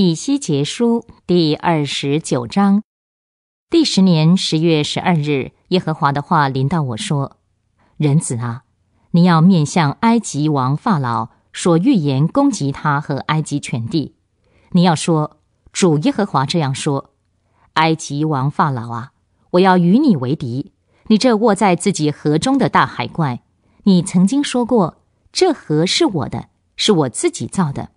以西结书第二十九章，第十年十月十二日，耶和华的话临到我说：“人子啊，你要面向埃及王法老，说预言攻击他和埃及全地。你要说，主耶和华这样说：埃及王法老啊，我要与你为敌。你这卧在自己河中的大海怪，你曾经说过，这河是我的，是我自己造的。”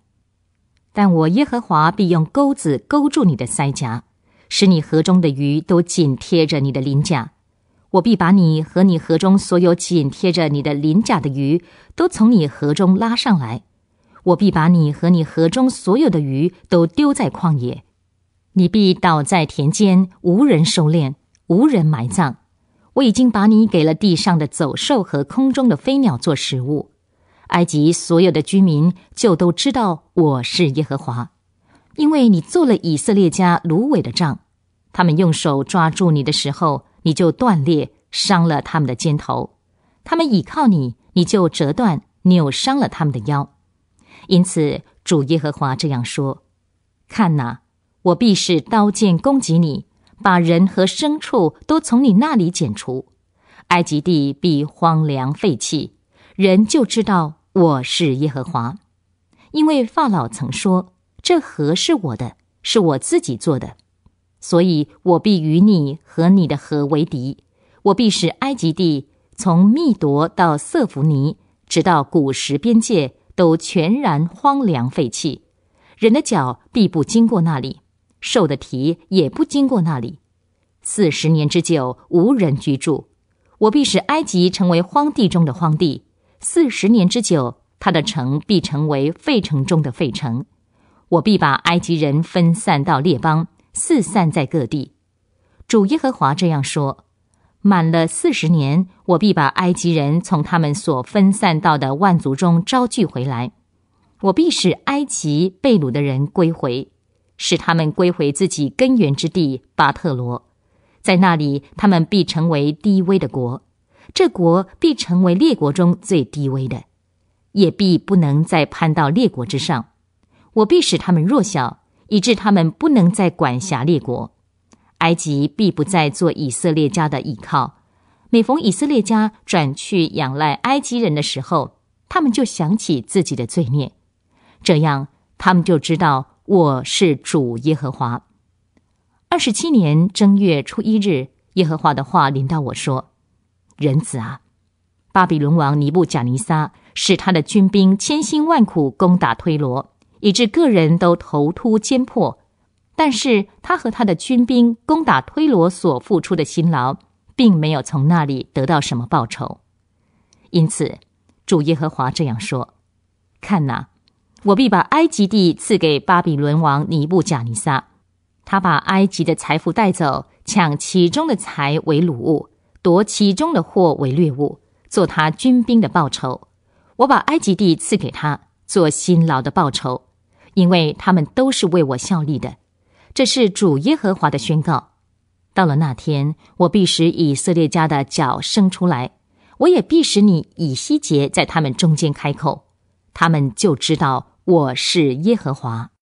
但我耶和华必用钩子钩住你的腮颊，使你河中的鱼都紧贴着你的鳞甲。我必把你和你河中所有紧贴着你的鳞甲的鱼，都从你河中拉上来。我必把你和你河中所有的鱼都丢在旷野，你必倒在田间，无人收敛，无人埋葬。我已经把你给了地上的走兽和空中的飞鸟做食物。埃及所有的居民就都知道我是耶和华，因为你做了以色列家芦苇的杖，他们用手抓住你的时候，你就断裂，伤了他们的肩头；他们倚靠你，你就折断，扭伤了他们的腰。因此，主耶和华这样说：“看哪，我必是刀剑攻击你，把人和牲畜都从你那里剪除，埃及地必荒凉废弃。”人就知道我是耶和华，因为法老曾说：“这河是我的，是我自己做的。”所以，我必与你和你的河为敌，我必使埃及地从密夺到色弗尼，直到古时边界，都全然荒凉废弃。人的脚必不经过那里，兽的蹄也不经过那里，四十年之久无人居住。我必使埃及成为荒地中的荒地。四十年之久，他的城必成为废城中的废城。我必把埃及人分散到列邦，四散在各地。主耶和华这样说：满了四十年，我必把埃及人从他们所分散到的万族中招聚回来。我必使埃及被掳的人归回，使他们归回自己根源之地巴特罗，在那里他们必成为低微的国。这国必成为列国中最低微的，也必不能再攀到列国之上。我必使他们弱小，以致他们不能再管辖列国。埃及必不再做以色列家的依靠。每逢以色列家转去仰赖埃及人的时候，他们就想起自己的罪孽，这样他们就知道我是主耶和华。二十七年正月初一日，耶和华的话临到我说。人子啊，巴比伦王尼布贾尼撒使他的军兵千辛万苦攻打推罗，以致个人都头秃肩破。但是，他和他的军兵攻打推罗所付出的辛劳，并没有从那里得到什么报酬。因此，主耶和华这样说：“看哪，我必把埃及地赐给巴比伦王尼布贾尼撒。他把埃及的财富带走，抢其中的财为掳物。”夺其中的货为掠物，做他军兵的报酬；我把埃及地赐给他，做辛劳的报酬，因为他们都是为我效力的。这是主耶和华的宣告。到了那天，我必使以色列家的脚生出来，我也必使你以西结在他们中间开口，他们就知道我是耶和华。